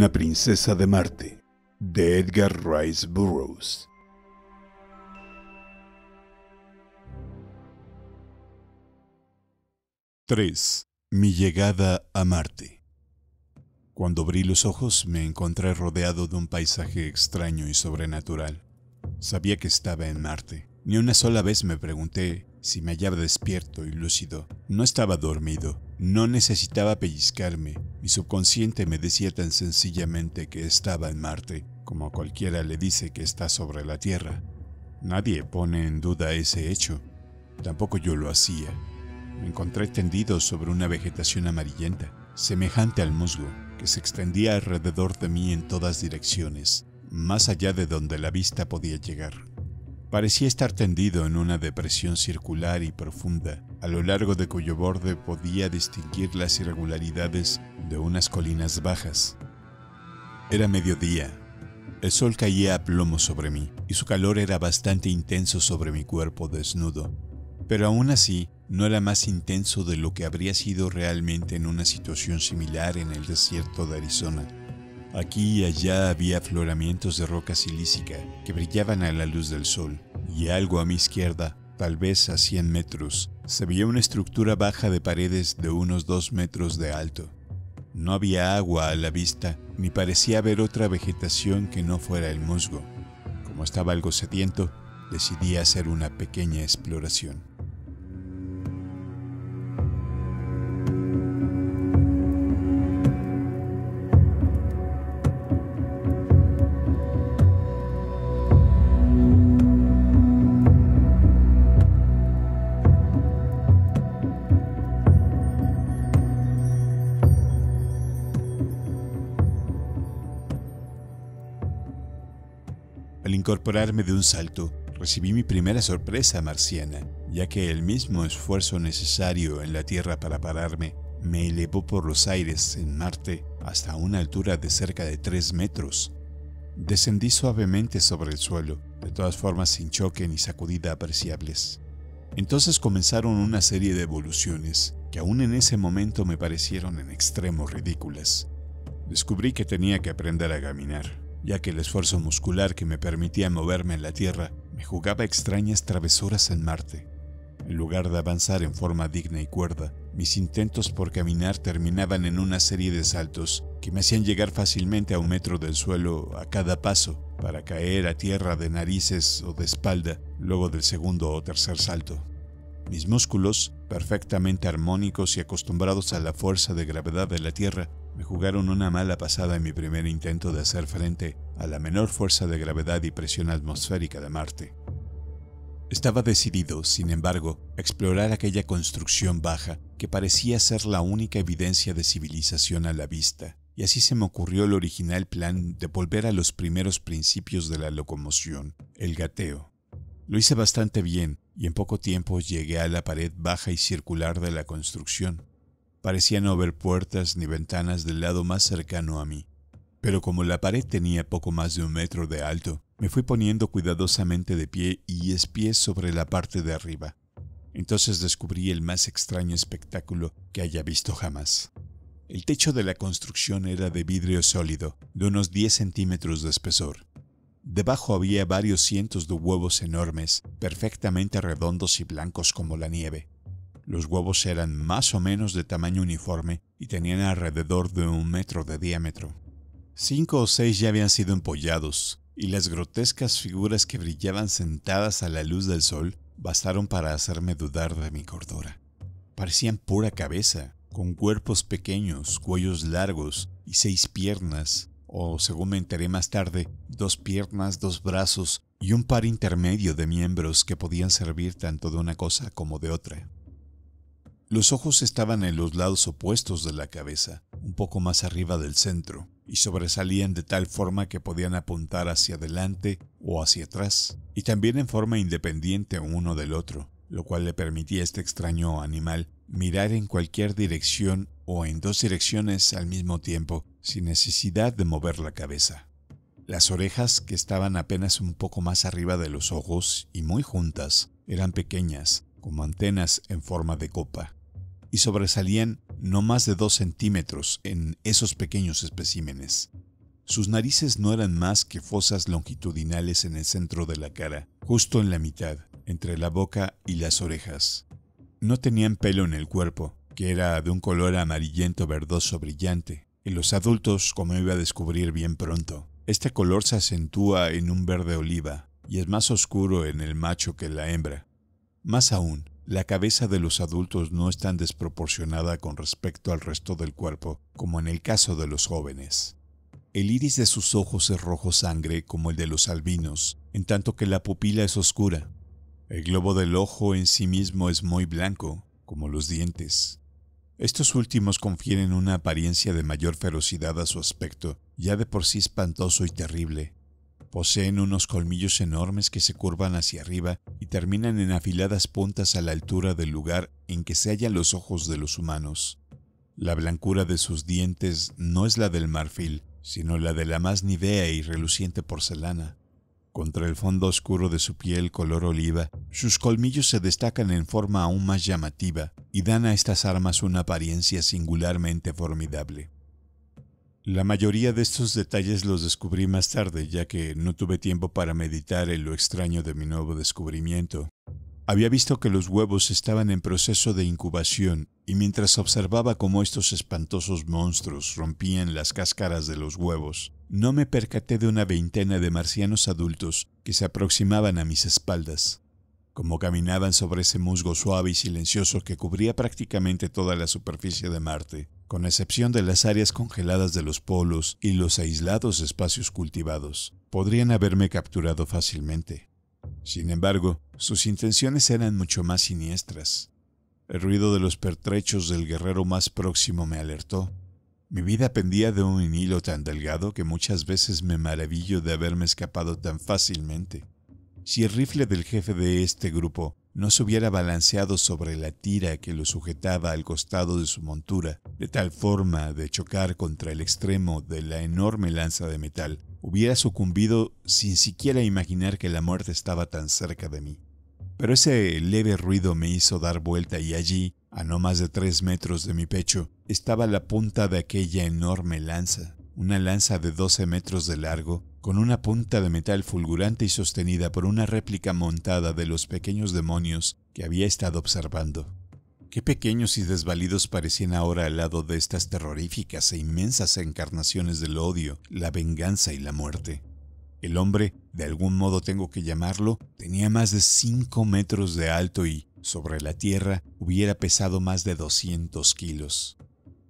Una princesa de Marte, de Edgar Rice Burroughs. ¡3. Mi llegada a Marte. Cuando abrí los ojos me encontré rodeado de un paisaje extraño y sobrenatural. Sabía que estaba en Marte. Ni una sola vez me pregunté si me hallaba despierto y lúcido. No estaba dormido, no necesitaba pellizcarme, mi subconsciente me decía tan sencillamente que estaba en Marte, como cualquiera le dice que está sobre la Tierra. Nadie pone en duda ese hecho, tampoco yo lo hacía. Me encontré tendido sobre una vegetación amarillenta, semejante al musgo, que se extendía alrededor de mí en todas direcciones, más allá de donde la vista podía llegar. Parecía estar tendido en una depresión circular y profunda, a lo largo de cuyo borde podía distinguir las irregularidades de unas colinas bajas. Era mediodía. El sol caía a plomo sobre mí, y su calor era bastante intenso sobre mi cuerpo desnudo, pero aún así no era más intenso de lo que habría sido realmente en una situación similar en el desierto de Arizona. Aquí y allá había afloramientos de roca silícica que brillaban a la luz del sol, y algo a mi izquierda, tal vez a 100 metros, se veía una estructura baja de paredes de unos 2 metros de alto. No había agua a la vista, ni parecía haber otra vegetación que no fuera el musgo. Como estaba algo sediento, decidí hacer una pequeña exploración. incorporarme de un salto, recibí mi primera sorpresa marciana, ya que el mismo esfuerzo necesario en la Tierra para pararme me elevó por los aires en Marte hasta una altura de cerca de 3 metros. Descendí suavemente sobre el suelo, de todas formas sin choque ni sacudida apreciables. Entonces comenzaron una serie de evoluciones que aún en ese momento me parecieron en extremo ridículas. Descubrí que tenía que aprender a caminar, ya que el esfuerzo muscular que me permitía moverme en la Tierra me jugaba extrañas travesuras en Marte. En lugar de avanzar en forma digna y cuerda, mis intentos por caminar terminaban en una serie de saltos que me hacían llegar fácilmente a un metro del suelo a cada paso, para caer a tierra de narices o de espalda luego del segundo o tercer salto. Mis músculos, perfectamente armónicos y acostumbrados a la fuerza de gravedad de la Tierra, me jugaron una mala pasada en mi primer intento de hacer frente a la menor fuerza de gravedad y presión atmosférica de Marte. Estaba decidido, sin embargo, a explorar aquella construcción baja que parecía ser la única evidencia de civilización a la vista, y así se me ocurrió el original plan de volver a los primeros principios de la locomoción, el gateo. Lo hice bastante bien, y en poco tiempo llegué a la pared baja y circular de la construcción. Parecía no haber puertas ni ventanas del lado más cercano a mí, pero como la pared tenía poco más de un metro de alto, me fui poniendo cuidadosamente de pie y espié sobre la parte de arriba. Entonces descubrí el más extraño espectáculo que haya visto jamás. El techo de la construcción era de vidrio sólido, de unos 10 centímetros de espesor. Debajo había varios cientos de huevos enormes, perfectamente redondos y blancos como la nieve. Los huevos eran más o menos de tamaño uniforme y tenían alrededor de un metro de diámetro. Cinco o seis ya habían sido empollados, y las grotescas figuras que brillaban sentadas a la luz del sol bastaron para hacerme dudar de mi cordura. Parecían pura cabeza, con cuerpos pequeños, cuellos largos y seis piernas, o según me enteré más tarde, dos piernas, dos brazos y un par intermedio de miembros que podían servir tanto de una cosa como de otra. Los ojos estaban en los lados opuestos de la cabeza, un poco más arriba del centro, y sobresalían de tal forma que podían apuntar hacia adelante o hacia atrás, y también en forma independiente uno del otro, lo cual le permitía a este extraño animal mirar en cualquier dirección o en dos direcciones al mismo tiempo, sin necesidad de mover la cabeza. Las orejas, que estaban apenas un poco más arriba de los ojos y muy juntas, eran pequeñas, como antenas en forma de copa y sobresalían no más de dos centímetros en esos pequeños especímenes. Sus narices no eran más que fosas longitudinales en el centro de la cara, justo en la mitad, entre la boca y las orejas. No tenían pelo en el cuerpo, que era de un color amarillento verdoso brillante. En los adultos, como iba a descubrir bien pronto, este color se acentúa en un verde oliva y es más oscuro en el macho que en la hembra. Más aún, la cabeza de los adultos no es tan desproporcionada con respecto al resto del cuerpo como en el caso de los jóvenes. El iris de sus ojos es rojo sangre como el de los albinos, en tanto que la pupila es oscura. El globo del ojo en sí mismo es muy blanco, como los dientes. Estos últimos confieren una apariencia de mayor ferocidad a su aspecto, ya de por sí espantoso y terrible, Poseen unos colmillos enormes que se curvan hacia arriba y terminan en afiladas puntas a la altura del lugar en que se hallan los ojos de los humanos. La blancura de sus dientes no es la del marfil, sino la de la más nivea y reluciente porcelana. Contra el fondo oscuro de su piel color oliva, sus colmillos se destacan en forma aún más llamativa y dan a estas armas una apariencia singularmente formidable. La mayoría de estos detalles los descubrí más tarde, ya que no tuve tiempo para meditar en lo extraño de mi nuevo descubrimiento. Había visto que los huevos estaban en proceso de incubación, y mientras observaba cómo estos espantosos monstruos rompían las cáscaras de los huevos, no me percaté de una veintena de marcianos adultos que se aproximaban a mis espaldas. Como caminaban sobre ese musgo suave y silencioso que cubría prácticamente toda la superficie de Marte, con excepción de las áreas congeladas de los polos y los aislados espacios cultivados, podrían haberme capturado fácilmente. Sin embargo, sus intenciones eran mucho más siniestras. El ruido de los pertrechos del guerrero más próximo me alertó. Mi vida pendía de un hilo tan delgado que muchas veces me maravillo de haberme escapado tan fácilmente. Si el rifle del jefe de este grupo no se hubiera balanceado sobre la tira que lo sujetaba al costado de su montura, de tal forma de chocar contra el extremo de la enorme lanza de metal, hubiera sucumbido sin siquiera imaginar que la muerte estaba tan cerca de mí. Pero ese leve ruido me hizo dar vuelta y allí, a no más de tres metros de mi pecho, estaba la punta de aquella enorme lanza, una lanza de doce metros de largo con una punta de metal fulgurante y sostenida por una réplica montada de los pequeños demonios que había estado observando. Qué pequeños y desvalidos parecían ahora al lado de estas terroríficas e inmensas encarnaciones del odio, la venganza y la muerte. El hombre, de algún modo tengo que llamarlo, tenía más de 5 metros de alto y, sobre la tierra, hubiera pesado más de 200 kilos.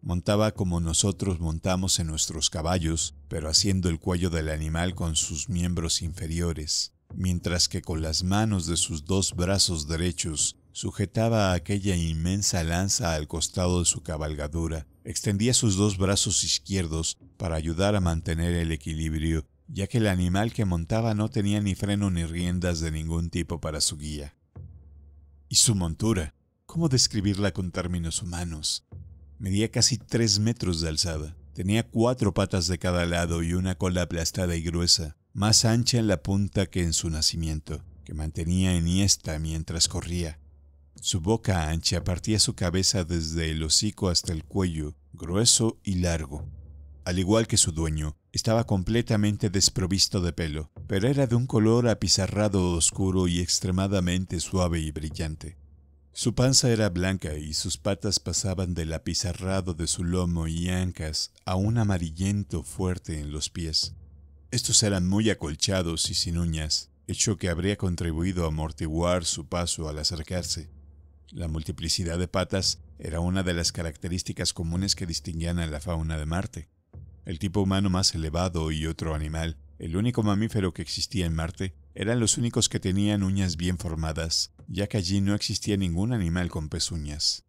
Montaba como nosotros montamos en nuestros caballos, pero haciendo el cuello del animal con sus miembros inferiores, mientras que con las manos de sus dos brazos derechos sujetaba aquella inmensa lanza al costado de su cabalgadura, extendía sus dos brazos izquierdos para ayudar a mantener el equilibrio, ya que el animal que montaba no tenía ni freno ni riendas de ningún tipo para su guía. Y su montura, ¿cómo describirla con términos humanos? Medía casi tres metros de alzada. Tenía cuatro patas de cada lado y una cola aplastada y gruesa, más ancha en la punta que en su nacimiento, que mantenía enhiesta mientras corría. Su boca ancha partía su cabeza desde el hocico hasta el cuello, grueso y largo. Al igual que su dueño, estaba completamente desprovisto de pelo, pero era de un color apizarrado oscuro y extremadamente suave y brillante. Su panza era blanca y sus patas pasaban del apizarrado de su lomo y ancas a un amarillento fuerte en los pies. Estos eran muy acolchados y sin uñas, hecho que habría contribuido a amortiguar su paso al acercarse. La multiplicidad de patas era una de las características comunes que distinguían a la fauna de Marte. El tipo humano más elevado y otro animal, el único mamífero que existía en Marte, eran los únicos que tenían uñas bien formadas, ya que allí no existía ningún animal con pezuñas.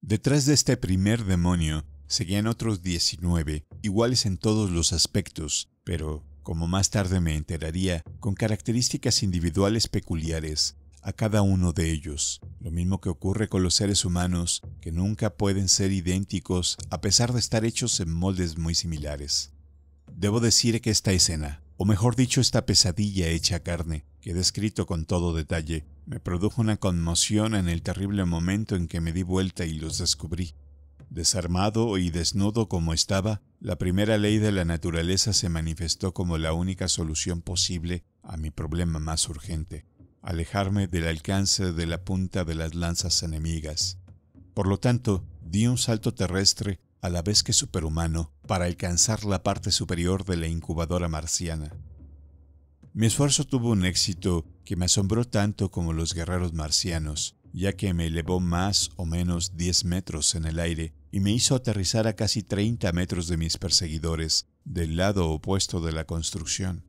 Detrás de este primer demonio seguían otros 19, iguales en todos los aspectos, pero, como más tarde me enteraría, con características individuales peculiares a cada uno de ellos, lo mismo que ocurre con los seres humanos, que nunca pueden ser idénticos a pesar de estar hechos en moldes muy similares. Debo decir que esta escena, o mejor dicho, esta pesadilla hecha carne, que he descrito con todo detalle, me produjo una conmoción en el terrible momento en que me di vuelta y los descubrí. Desarmado y desnudo como estaba, la primera ley de la naturaleza se manifestó como la única solución posible a mi problema más urgente, alejarme del alcance de la punta de las lanzas enemigas. Por lo tanto, di un salto terrestre a la vez que superhumano, para alcanzar la parte superior de la incubadora marciana. Mi esfuerzo tuvo un éxito que me asombró tanto como los guerreros marcianos, ya que me elevó más o menos 10 metros en el aire y me hizo aterrizar a casi 30 metros de mis perseguidores, del lado opuesto de la construcción.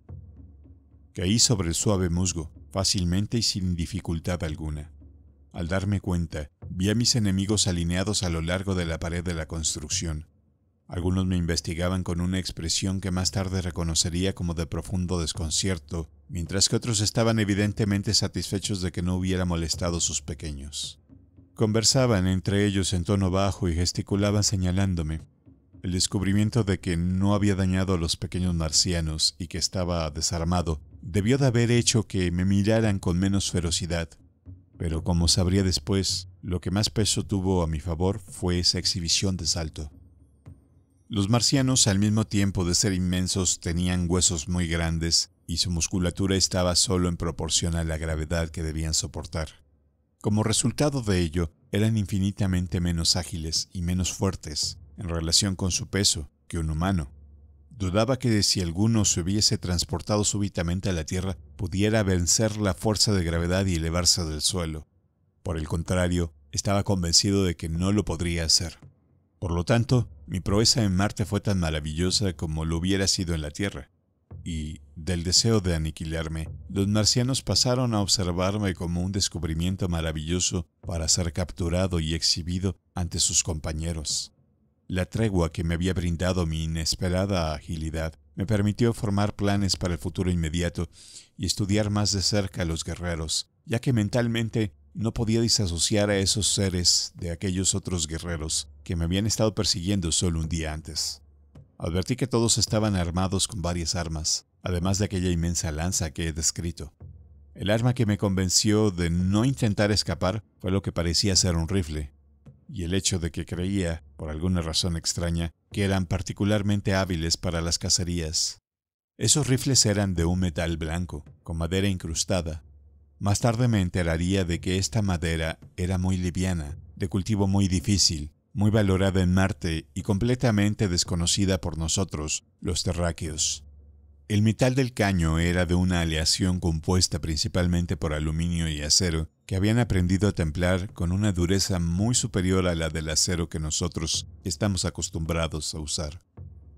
Caí sobre el suave musgo, fácilmente y sin dificultad alguna. Al darme cuenta, vi a mis enemigos alineados a lo largo de la pared de la construcción. Algunos me investigaban con una expresión que más tarde reconocería como de profundo desconcierto, mientras que otros estaban evidentemente satisfechos de que no hubiera molestado a sus pequeños. Conversaban entre ellos en tono bajo y gesticulaban señalándome. El descubrimiento de que no había dañado a los pequeños marcianos y que estaba desarmado debió de haber hecho que me miraran con menos ferocidad, pero como sabría después, lo que más peso tuvo a mi favor fue esa exhibición de salto. Los marcianos, al mismo tiempo de ser inmensos, tenían huesos muy grandes y su musculatura estaba solo en proporción a la gravedad que debían soportar. Como resultado de ello, eran infinitamente menos ágiles y menos fuertes en relación con su peso que un humano. Dudaba que si alguno se hubiese transportado súbitamente a la Tierra, pudiera vencer la fuerza de gravedad y elevarse del suelo. Por el contrario, estaba convencido de que no lo podría hacer. Por lo tanto, mi proeza en Marte fue tan maravillosa como lo hubiera sido en la Tierra. Y, del deseo de aniquilarme, los marcianos pasaron a observarme como un descubrimiento maravilloso para ser capturado y exhibido ante sus compañeros. La tregua que me había brindado mi inesperada agilidad me permitió formar planes para el futuro inmediato y estudiar más de cerca a los guerreros, ya que mentalmente no podía disasociar a esos seres de aquellos otros guerreros que me habían estado persiguiendo solo un día antes. Advertí que todos estaban armados con varias armas, además de aquella inmensa lanza que he descrito. El arma que me convenció de no intentar escapar fue lo que parecía ser un rifle, y el hecho de que creía, por alguna razón extraña, que eran particularmente hábiles para las cacerías. Esos rifles eran de un metal blanco, con madera incrustada. Más tarde me enteraría de que esta madera era muy liviana, de cultivo muy difícil, muy valorada en Marte y completamente desconocida por nosotros, los terráqueos. El metal del caño era de una aleación compuesta principalmente por aluminio y acero, que habían aprendido a templar con una dureza muy superior a la del acero que nosotros estamos acostumbrados a usar.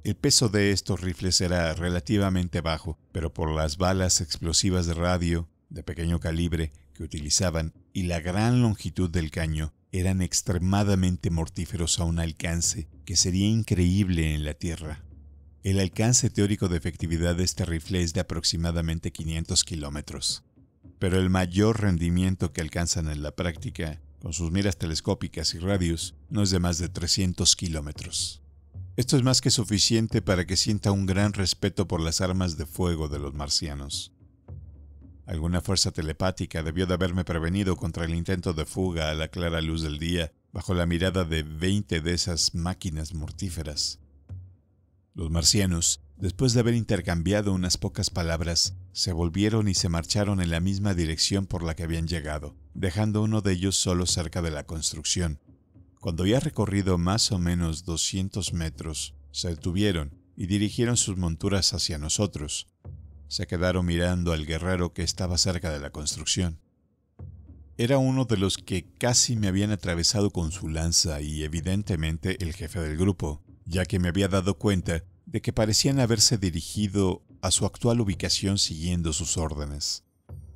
El peso de estos rifles era relativamente bajo, pero por las balas explosivas de radio de pequeño calibre que utilizaban y la gran longitud del caño eran extremadamente mortíferos a un alcance que sería increíble en la Tierra. El alcance teórico de efectividad de este rifle es de aproximadamente 500 kilómetros pero el mayor rendimiento que alcanzan en la práctica, con sus miras telescópicas y radios, no es de más de 300 kilómetros. Esto es más que suficiente para que sienta un gran respeto por las armas de fuego de los marcianos. Alguna fuerza telepática debió de haberme prevenido contra el intento de fuga a la clara luz del día, bajo la mirada de 20 de esas máquinas mortíferas. Los marcianos, después de haber intercambiado unas pocas palabras, se volvieron y se marcharon en la misma dirección por la que habían llegado, dejando uno de ellos solo cerca de la construcción. Cuando había recorrido más o menos 200 metros, se detuvieron y dirigieron sus monturas hacia nosotros. Se quedaron mirando al guerrero que estaba cerca de la construcción. Era uno de los que casi me habían atravesado con su lanza y evidentemente el jefe del grupo ya que me había dado cuenta de que parecían haberse dirigido a su actual ubicación siguiendo sus órdenes.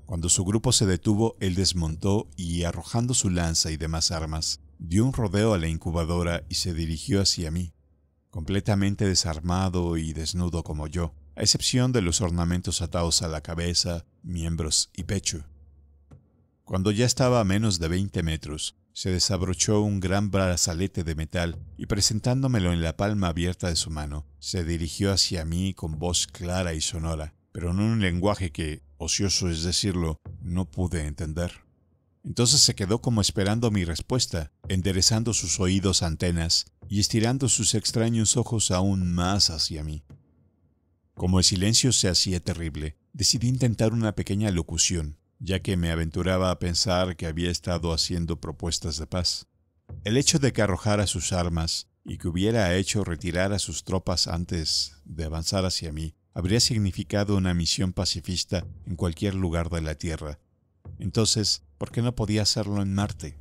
Cuando su grupo se detuvo, él desmontó y, arrojando su lanza y demás armas, dio un rodeo a la incubadora y se dirigió hacia mí, completamente desarmado y desnudo como yo, a excepción de los ornamentos atados a la cabeza, miembros y pecho. Cuando ya estaba a menos de 20 metros, se desabrochó un gran brazalete de metal y presentándomelo en la palma abierta de su mano, se dirigió hacia mí con voz clara y sonora, pero en un lenguaje que, ocioso es decirlo, no pude entender. Entonces se quedó como esperando mi respuesta, enderezando sus oídos antenas y estirando sus extraños ojos aún más hacia mí. Como el silencio se hacía terrible, decidí intentar una pequeña locución, ya que me aventuraba a pensar que había estado haciendo propuestas de paz. El hecho de que arrojara sus armas y que hubiera hecho retirar a sus tropas antes de avanzar hacia mí habría significado una misión pacifista en cualquier lugar de la Tierra. Entonces, ¿por qué no podía hacerlo en Marte?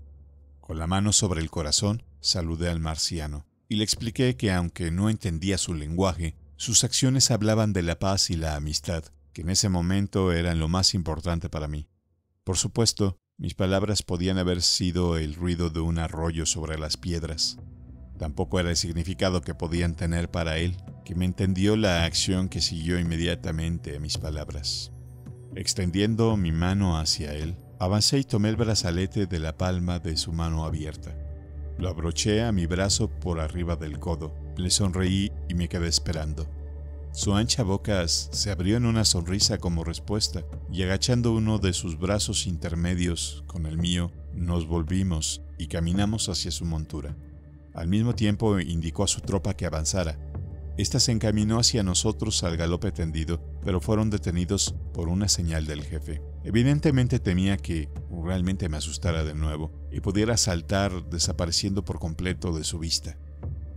Con la mano sobre el corazón, saludé al marciano y le expliqué que aunque no entendía su lenguaje, sus acciones hablaban de la paz y la amistad, que en ese momento eran lo más importante para mí. Por supuesto, mis palabras podían haber sido el ruido de un arroyo sobre las piedras. Tampoco era el significado que podían tener para él, que me entendió la acción que siguió inmediatamente a mis palabras. Extendiendo mi mano hacia él, avancé y tomé el brazalete de la palma de su mano abierta. Lo abroché a mi brazo por arriba del codo, le sonreí y me quedé esperando. Su ancha boca se abrió en una sonrisa como respuesta, y agachando uno de sus brazos intermedios con el mío, nos volvimos y caminamos hacia su montura. Al mismo tiempo indicó a su tropa que avanzara. Esta se encaminó hacia nosotros al galope tendido, pero fueron detenidos por una señal del jefe. Evidentemente temía que realmente me asustara de nuevo y pudiera saltar desapareciendo por completo de su vista.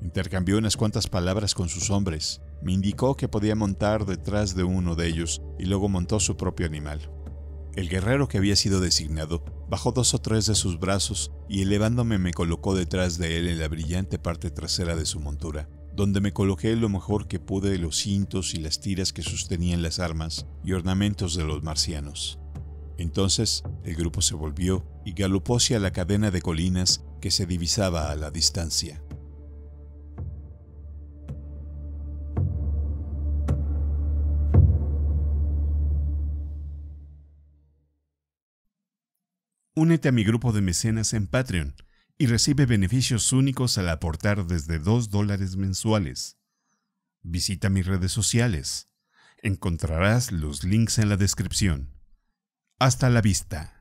Intercambió unas cuantas palabras con sus hombres, me indicó que podía montar detrás de uno de ellos y luego montó su propio animal. El guerrero que había sido designado bajó dos o tres de sus brazos y elevándome me colocó detrás de él en la brillante parte trasera de su montura, donde me coloqué lo mejor que pude los cintos y las tiras que sostenían las armas y ornamentos de los marcianos. Entonces el grupo se volvió y galopó hacia la cadena de colinas que se divisaba a la distancia. Únete a mi grupo de mecenas en Patreon y recibe beneficios únicos al aportar desde 2 dólares mensuales. Visita mis redes sociales. Encontrarás los links en la descripción. Hasta la vista.